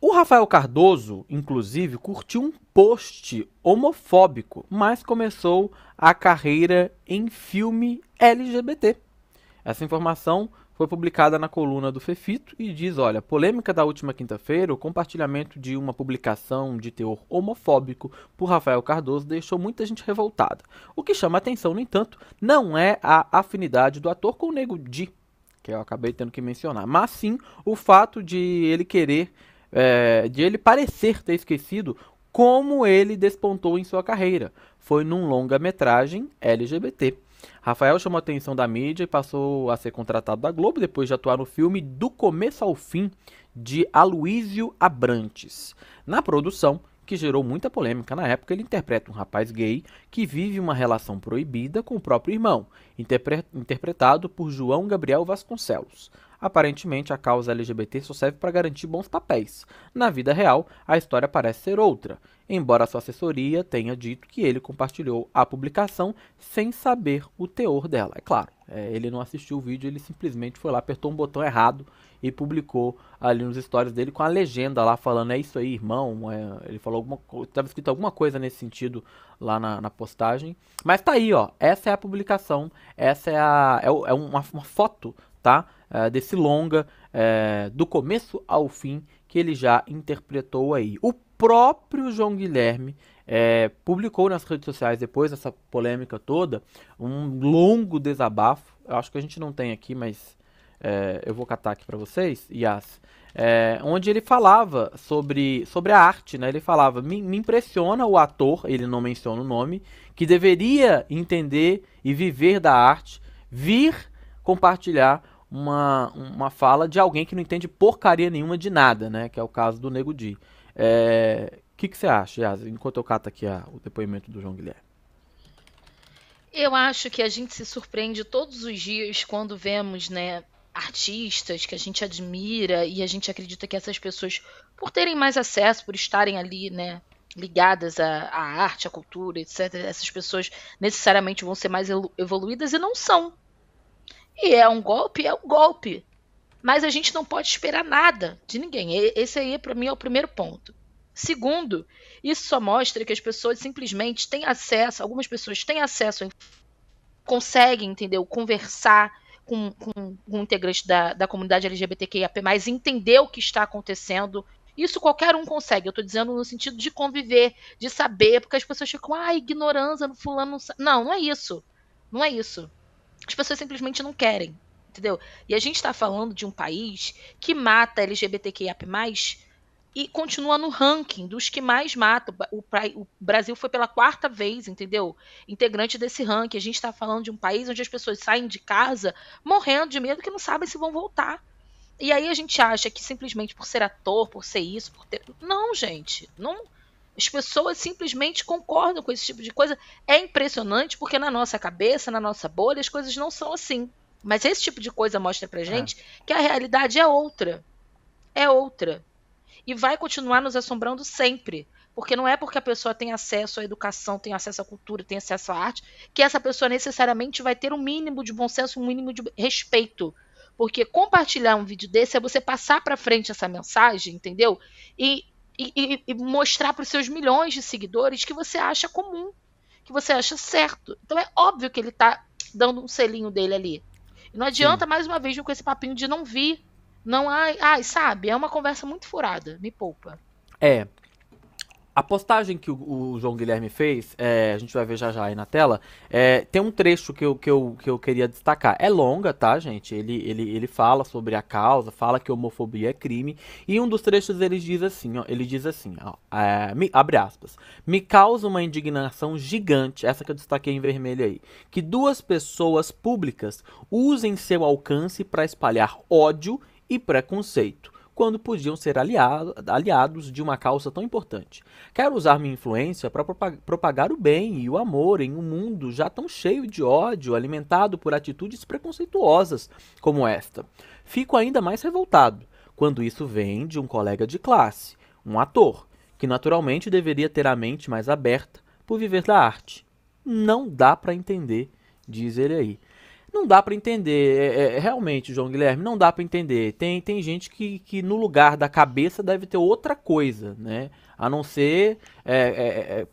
O Rafael Cardoso, inclusive, curtiu um post homofóbico, mas começou a carreira em filme LGBT. Essa informação foi publicada na coluna do Fefito e diz: olha, polêmica da última quinta-feira, o compartilhamento de uma publicação de teor homofóbico por Rafael Cardoso deixou muita gente revoltada. O que chama atenção, no entanto, não é a afinidade do ator com o Nego Di, que eu acabei tendo que mencionar, mas sim o fato de ele querer é, de ele parecer ter esquecido como ele despontou em sua carreira. Foi num longa-metragem LGBT. Rafael chamou a atenção da mídia e passou a ser contratado da Globo depois de atuar no filme Do Começo ao Fim, de Aloísio Abrantes. Na produção, que gerou muita polêmica na época, ele interpreta um rapaz gay que vive uma relação proibida com o próprio irmão, interpre interpretado por João Gabriel Vasconcelos. Aparentemente, a causa LGBT só serve para garantir bons papéis. Na vida real, a história parece ser outra, embora sua assessoria tenha dito que ele compartilhou a publicação sem saber o teor dela. É claro, é, ele não assistiu o vídeo, ele simplesmente foi lá, apertou um botão errado e publicou ali nos stories dele com a legenda lá falando: É isso aí, irmão. É, ele falou alguma estava escrito alguma coisa nesse sentido lá na, na, postagem. Mas tá aí, ó. Essa é a publicação, essa é, a, é, é uma, uma foto, tá? Eh, desse longa, eh, do começo ao fim, que ele já interpretou aí. O próprio João Guilherme eh, publicou nas redes sociais, depois dessa polêmica toda, um longo desabafo. Eu acho que a gente não tem aqui, mas eu vou catar aqui para vocês, Yas. É, onde ele falava sobre, sobre a arte, né? Ele falava, me, me, impressiona o ator, ele não menciona o nome, que deveria entender e viver da arte, vir compartilhar uma, uma fala de alguém que não entende porcaria nenhuma de nada, né? Que é o caso do Nego Di. É, o que, que você acha, Yas, enquanto eu cato aqui a, o depoimento do João Guilherme? Eu acho que a gente se surpreende todos os dias quando vemos né, artistas que a gente admira e a gente acredita que essas pessoas, por terem mais acesso, por estarem ali né, ligadas à, à arte, à cultura, etc., essas pessoas necessariamente vão ser mais evoluídas e não são. E é um golpe? É um golpe. Mas a gente não pode esperar nada de ninguém. Esse aí, para mim, é o primeiro ponto. Segundo, isso só mostra que as pessoas simplesmente têm acesso, algumas pessoas têm acesso, conseguem, entendeu? Conversar com, com, com integrantes da, da comunidade LGBTQIAP, mas entender o que está acontecendo. Isso qualquer um consegue. Eu estou dizendo no sentido de conviver, de saber, porque as pessoas ficam, ah, ignorância no fulano. Não, não é isso. Não é isso que as pessoas simplesmente não querem, entendeu? E a gente está falando de um país que mata LGBTQIA+, e continua no ranking dos que mais matam. O, o, Brasil foi pela quarta vez, entendeu? Integrante desse ranking. A gente está falando de um país onde as pessoas saem de casa morrendo de medo que não sabem se vão voltar. E aí a gente acha que simplesmente por ser ator, por ser isso, por ter. Não, gente. Não, as pessoas simplesmente concordam com esse tipo de coisa. É impressionante porque na nossa cabeça, na nossa bolha, as coisas não são assim. Mas esse tipo de coisa mostra pra é. gente é. que a realidade é outra. É outra. E vai continuar nos assombrando sempre. Porque não é porque a pessoa tem acesso à educação, tem acesso à cultura, tem acesso à arte, que essa pessoa necessariamente vai ter um mínimo de bom senso, um mínimo de respeito. Porque compartilhar um vídeo desse é você passar para frente essa mensagem, entendeu? E e, e, e mostrar para os seus milhões de seguidores que você acha comum, que você acha certo. Então é óbvio que ele está dando um selinho dele ali. E não adianta, Sim. mais uma vez, com esse papinho de não vi. Não, ai, ai, sabe? É uma conversa muito furada. Me poupa. É, a postagem que o, o João Guilherme fez, é, a gente vai ver já já aí na tela, é, tem um trecho que eu, que, eu, que eu queria destacar. É longa, tá, gente? Ele, ele, ele fala sobre a causa, fala que homofobia é crime, e um dos trechos ele diz assim, ó, ele diz assim, ó, é, me, abre aspas, me causa uma indignação gigante, essa que eu destaquei em vermelho aí, que duas pessoas públicas usem seu alcance para espalhar ódio e preconceito quando podiam ser aliado, aliados de uma causa tão importante. Quero usar minha influência para propagar o bem e o amor em um mundo já tão cheio de ódio, alimentado por atitudes preconceituosas como esta. Fico ainda mais revoltado quando isso vem de um colega de classe, um ator, que naturalmente deveria ter a mente mais aberta por viver da arte. Não dá para entender, diz ele aí não dá para entender. É, é, é, realmente, João Guilherme, não dá para entender. Tem, tem gente que, que no lugar da cabeça deve ter outra coisa, né? A não ser é, é, é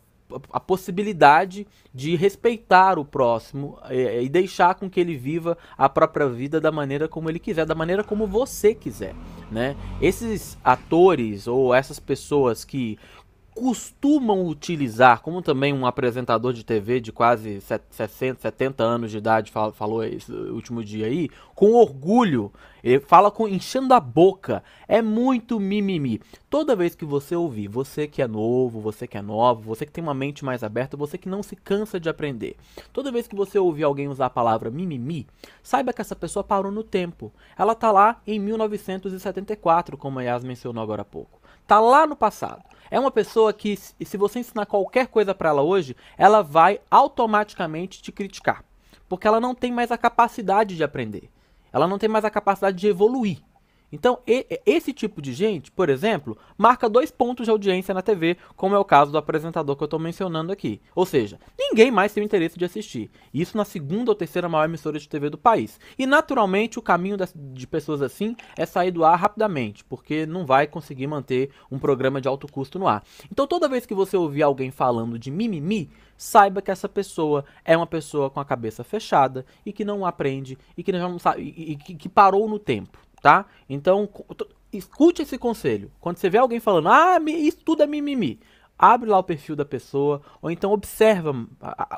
a possibilidade de respeitar o próximo e, deixar com que ele viva a própria vida da maneira como ele quiser, da maneira como você quiser, né? Esses atores ou essas pessoas que costumam utilizar, como também um apresentador de TV de quase 60, 70 anos de idade falou esse último dia aí, com orgulho, ele fala com enchendo a boca, é muito mimimi. Toda vez que você ouvir, você que é novo, você que é novo, você que tem uma mente mais aberta, você que não se cansa de aprender. Toda vez que você ouvir alguém usar a palavra mimimi, saiba que essa pessoa parou no tempo. Ela tá lá em 1974, como a Yas mencionou agora há pouco. Tá lá no passado. É uma pessoa que, se você ensinar qualquer coisa para ela hoje, ela vai automaticamente te criticar. Porque ela não tem mais a capacidade de aprender. Ela não tem mais a capacidade de evoluir. Então, esse tipo de gente, por exemplo, marca dois pontos de audiência na TV, como é o caso do apresentador que eu estou mencionando aqui. Ou seja, ninguém mais tem o interesse de assistir. Isso na segunda ou terceira maior emissora de TV do país. E, naturalmente, o caminho de pessoas assim é sair do ar rapidamente, porque não vai conseguir manter um programa de alto custo no ar. Então, toda vez que você ouvir alguém falando de mimimi, saiba que essa pessoa é uma pessoa com a cabeça fechada e que não aprende e que, não sabe, e que parou no tempo tá? Então, escute esse conselho. Quando você vê alguém falando, ah, isso tudo é mimimi, abre lá o perfil da pessoa, ou então observa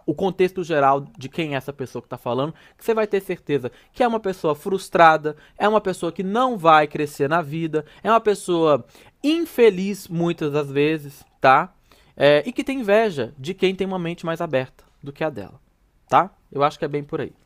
o contexto geral de quem é essa pessoa que está falando, que você vai ter certeza que é uma pessoa frustrada, é uma pessoa que não vai crescer na vida, é uma pessoa infeliz muitas das vezes, tá? É, e que tem inveja de quem tem uma mente mais aberta do que a dela, tá? Eu acho que é bem por aí.